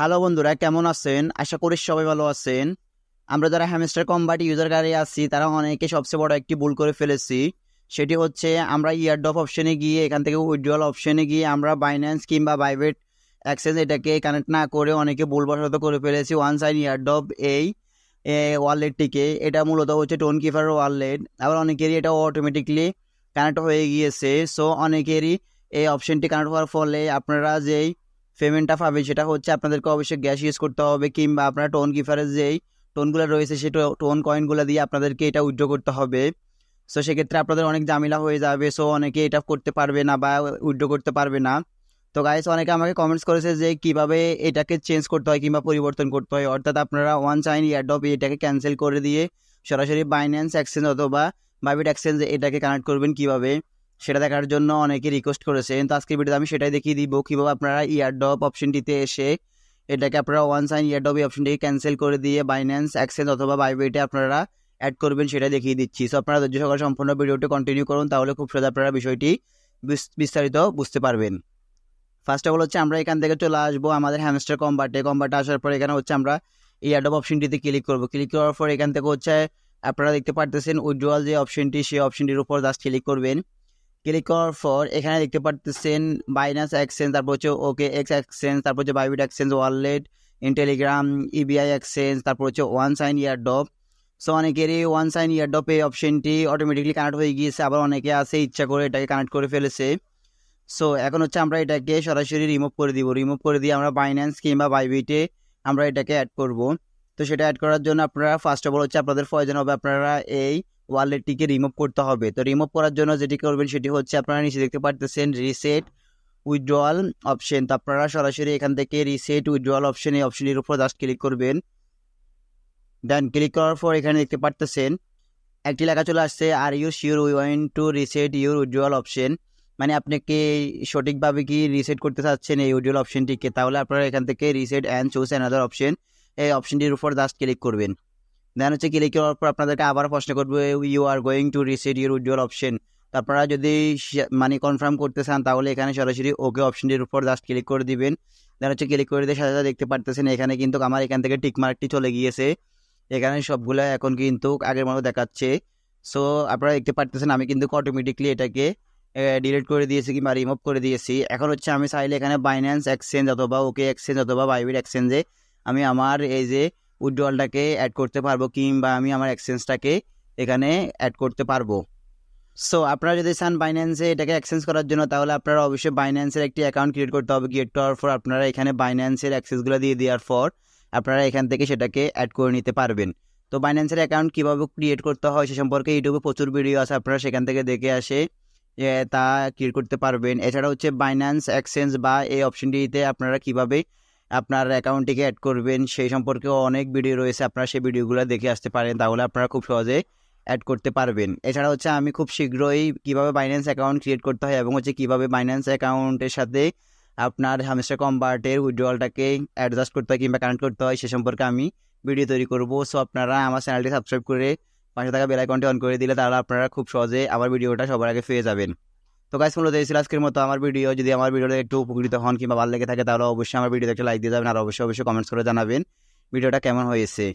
hello বন্ধুরা কেমন আছেন আশা করি সবাই ভালো আছেন আমরা যারা হ্যামস্টার কম্বাটি ইউজার গাড়ি আছি তারা অনেকে সবচেয়ে বড় একটি ভুল করে ফেলেছি সেটি হচ্ছে আমরা ইয়ারড্রপ অপশনে গিয়ে এখান থেকে উইড্রল অপশনে গিয়ে আমরা বাইন্যান্স কিংবা বাইভেট অ্যাক্সেস এটাকে কানেক্ট না করে অনেকে ভুলবশত করে ফেলেছি ওয়ান সাইন ইয়ারড্রপ এই ওয়ালেটটিকে এটা মূলত হচ্ছে টোন কিপার ওয়ালেট আবার অনেকেরই এটা অটোমেটিকলি কানেক্ট হয়ে গিয়েছে সো অনেকেরই এই অপশনটি কানেক্ট হওয়ার ফলে আপনারা যেই পেমেন্টটা পাবেন সেটা হচ্ছে আপনাদেরকে অবশ্যই গ্যাস ইউজ করতে হবে কিংবা আপনার টোন কিফারের যেই টোনগুলো রয়েছে সেটা টোন কয়েনগুলো দিয়ে আপনাদেরকে এটা উইড্রো করতে হবে সো সেক্ষেত্রে আপনাদের অনেক ঝামেলা হয়ে যাবে সো অনেকে এটা করতে পারবে না বা উইথড্র করতে পারবে না তো গাইস অনেকে আমাকে কমেন্টস করেছে যে কিভাবে এটাকে চেঞ্জ করতে হয় কিংবা পরিবর্তন করতে হয় অর্থাৎ আপনারা ওয়ান চাইন ইয়ারডপ এটাকে ক্যান্সেল করে দিয়ে সরাসরি বাইন্যান্স এক্সচেঞ্জ অথবা বাইবিট এক্সচেঞ্জ এটাকে কানেক্ট করবেন কিভাবে সেটা দেখার জন্য অনেকে রিকোয়েস্ট করেছেন তো আজকের ভিডিওতে আমি সেটাই দেখিয়ে দিব কীভাবে আপনারা ইয়ারডপ অপশনটিতে এসে এটাকে আপনারা ওয়ান সাইন ইয়ারডপ এই অপশনটিকে ক্যান্সেল করে দিয়ে বাইন্যান্স অ্যাক্সেঞ্জ অথবা বাইবেটে আপনারা অ্যাড করবেন সেটাই দেখিয়ে দিচ্ছি সো আপনারা ধৈর্য সকাল সম্পূর্ণ ভিডিওটি কন্টিনিউ করুন তাহলে খুব সহজে আপনারা বিষয়টি বিস্তারিত বুঝতে পারবেন ফার্স্ট অফ অল হচ্ছে আমরা এখান থেকে চলে আসবো আমাদের হ্যামস্টার কম্বাটে কম্বাটে আসার পর এখানে হচ্ছে আমরা এই অ্যাডপ অপশনটিতে ক্লিক করবো ক্লিক করার পর এখান থেকে হচ্ছে আপনারা দেখতে পারতেছেন উইড্রোয়াল যে অপশনটি সেই অপশনটির উপর জাস্ট ক্লিক করবেন ক্লিক করার পর এখানে দেখতে পারতেছেন বাইনাস এক্সচেঞ্জ তারপর হচ্ছে ওকে এক্স এক্সচেঞ্জ তারপর হচ্ছে বাইবিট এক্সচেঞ্জ ওয়ালেট ইনটেলিগ্রাম ইবিআই এক্সচেঞ্জ তারপর হচ্ছে ওয়ান সাইন ইয়ার ডপ সো অনেকেরই ওয়ান সাইন ইয়ার ডপ এই অপশনটি অটোমেটিকলি কানেক্ট হয়ে গিয়েছে আবার অনেকে আছে ইচ্ছা করে এটাকে কানেক্ট করে ফেলেছে সো এখন হচ্ছে আমরা এটাকে সরাসরি রিমুভ করে দিব রিমুভ করে দিয়ে আমরা বাইন্যান্স কিংবা বাইবিটে আমরা এটাকে অ্যাড করব তো সেটা অ্যাড করার জন্য আপনারা ফার্স্ট অফ অল হচ্ছে আপনাদের প্রয়োজন হবে আপনারা এই ওয়ালেটটিকে রিমুভ করতে হবে তো রিমুভ করার জন্য যেটি করবেন সেটি হচ্ছে আপনারা নিচে দেখতে পারতেছেন রিসেট উইথড্রয়াল অপশন তো আপনারা সরাসরি এখান থেকে রিসেট উইথড্রয়াল অপশন এই অপশনের উপর জাস্ট ক্লিক করবেন দেন ক্লিক করার পর এখানে দেখতে পারতেছেন একটি লেখা চলে আসছে are you sure we want to reset your withdrawal option মানে আপনাকে সঠিকভাবে কি রিসেট করতে চাচ্ছেন এই উইথড্রয়াল অপশনটিকে তাহলে আপনারা এখান থেকে reset and choose another option এই অপশনটির উপর জাস্ট ক্লিক করবেন দেন হচ্ছে ক্লিক করার পর আপনাদেরকে আবার প্রশ্ন করবে you are going to reset your উজ্জ্বল অপশন তো আপনারা যদি মানে কনফার্ম করতে চান তাহলে এখানে সরাসরি ওকে অপশনটির উপর জাস্ট ক্লিক করে দিবেন দেন হচ্ছে ক্লিক করে দিয়ে সাথে সাথে দেখতে পারতেছেন এখানে কিন্তু আমার এখান থেকে টিক মার্কটি চলে গিয়েছে এখানে সবগুলো এখন কিন্তু আগের মতো দেখাচ্ছে সো আপনারা দেখতে পারতেছেন আমি কিন্তু অটোমেটিকলি এটাকে ডিলিট করে দিয়েছি কিংবা রিমুভ করে দিয়েছি এখন হচ্ছে আমি চাইলে এখানে বাইন্যান্স এক্সচেঞ্জ অথবা ওকে এক্সচেঞ্জ অথবা বাইবিট এক্সচেঞ্জে আমি আমার এই যে উইড্রলটাকে অ্যাড করতে পারবো কিংবা আমি আমার এক্সচেঞ্জটাকে এখানে অ্যাড করতে পারবো সো আপনারা যদি চান বাইন্যান্সে এটাকে এক্সচেঞ্জ করার জন্য তাহলে আপনারা অবশ্যই বাইন্যান্সের একটি অ্যাকাউন্ট ক্রিয়েট করতে হবে ক্রিয়েট করার পর আপনারা এখানে বাইন্যান্সের অ্যাক্সেসগুলো দিয়ে দেওয়ার পর আপনারা এখান থেকে সেটাকে অ্যাড করে নিতে পারবেন তো বাইন্যান্সের অ্যাকাউন্ট কীভাবে ক্রিয়েট করতে হয় সে সম্পর্কে ইউটিউবে প্রচুর ভিডিও আছে আপনারা সেখান থেকে দেখে আসে তা ক্রিয়েট করতে পারবেন এছাড়া হচ্ছে বাইন্যান্স এক্সচেঞ্জ বা এই অপশনটিতে আপনারা কীভাবে আপনার অ্যাকাউন্টটিকে অ্যাড করবেন সেই সম্পর্কেও অনেক ভিডিও রয়েছে আপনারা সেই ভিডিওগুলো দেখে আসতে পারেন তাহলে আপনারা খুব সহজে অ্যাড করতে পারবেন এছাড়া হচ্ছে আমি খুব শীঘ্রই কীভাবে বাইন্যান্স অ্যাকাউন্ট ক্রিয়েট করতে হয় এবং হচ্ছে কীভাবে বাইন্যান্স অ্যাকাউন্টের সাথে আপনার হামেশা কম্বার্টের উইড্রোয়ালটাকে অ্যাডজাস্ট করতে হয় কিংবা কানেক্ট করতে হয় সে সম্পর্কে আমি ভিডিও তৈরি করব সো আপনারা আমার চ্যানেলটি সাবস্ক্রাইব করে পাঁচশো টাকা বেল আইকনটি অন করে দিলে তাহলে আপনারা খুব সহজে আমার ভিডিওটা সবার আগে পেয়ে যাবেন তো গাইস মূলত এই ছিল আজকের মতো আমার ভিডিও যদি আমার ভিডিওটা একটু উপকৃত হন কিংবা ভালো লেগে থাকে তাহলে অবশ্যই আমার ভিডিওতে একটা লাইক দিয়ে যাবেন আর অবশ্যই অবশ্যই কমেন্টস করে জানাবেন ভিডিওটা কেমন হয়েছে